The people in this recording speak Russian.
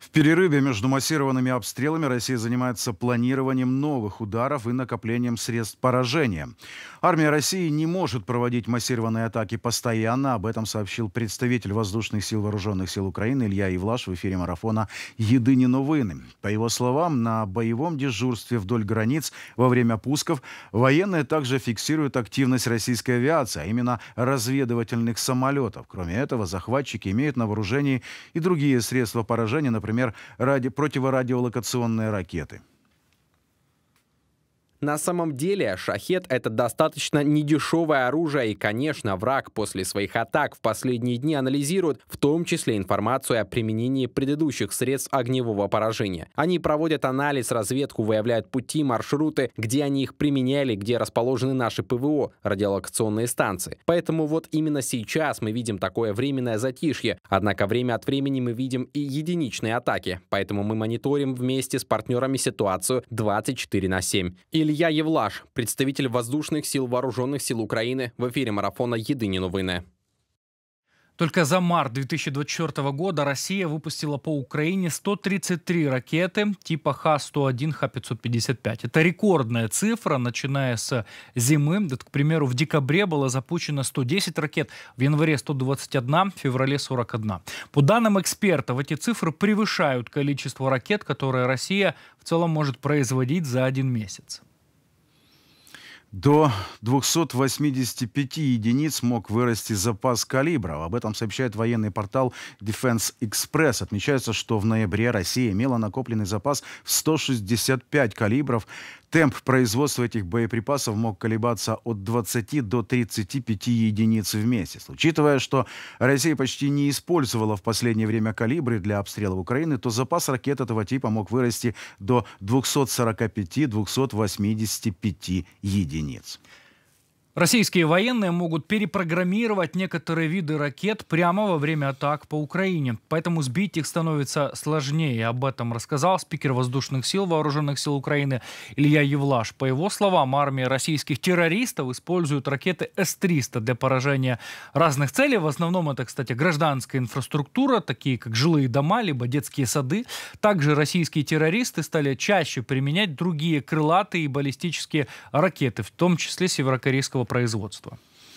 В перерыве между массированными обстрелами Россия занимается планированием новых ударов и накоплением средств поражения. Армия России не может проводить массированные атаки постоянно. Об этом сообщил представитель Воздушных сил Вооруженных сил Украины Илья Ивлаш в эфире марафона Еды» не новыны». По его словам, на боевом дежурстве вдоль границ во время пусков военные также фиксируют активность российской авиации, а именно разведывательных самолетов. Кроме этого, захватчики имеют на вооружении и другие средства поражения, например, например, ради противорадиолокационные ракеты. На самом деле, шахет — это достаточно недешевое оружие, и, конечно, враг после своих атак в последние дни анализирует в том числе информацию о применении предыдущих средств огневого поражения. Они проводят анализ, разведку, выявляют пути, маршруты, где они их применяли, где расположены наши ПВО, радиолокационные станции. Поэтому вот именно сейчас мы видим такое временное затишье, однако время от времени мы видим и единичные атаки, поэтому мы мониторим вместе с партнерами ситуацию 24 на 7. Или Ілья Евлаш, представитель воздушных сил вооруженных сил Украины, в эфире марафона «Едині новини». Только за март 2024 года Россия выпустила по Украине 133 ракеты типа Х-101, Х-555. Это рекордная цифра, начиная с зимы. к примеру, в декабре было запущено 110 ракет, в январе 121, в феврале 41. По данным экспертов, эти цифры превышают количество ракет, которые Россия в целом может производить за один месяц. До 285 единиц мог вырасти запас калибра. Об этом сообщает военный портал Defense Express. Отмечается, что в ноябре Россия имела накопленный запас в 165 калибров Темп производства этих боеприпасов мог колебаться от 20 до 35 единиц в месяц. Учитывая, что Россия почти не использовала в последнее время калибры для обстрела Украины, то запас ракет этого типа мог вырасти до 245-285 единиц. Российские военные могут перепрограммировать некоторые виды ракет прямо во время атак по Украине, поэтому сбить их становится сложнее. Об этом рассказал спикер воздушных сил вооруженных сил Украины Илья Евлаш. По его словам, армия российских террористов использует ракеты С-300 для поражения разных целей. В основном это, кстати, гражданская инфраструктура, такие как жилые дома, либо детские сады. Также российские террористы стали чаще применять другие крылатые и баллистические ракеты, в том числе северокорейского российского производства.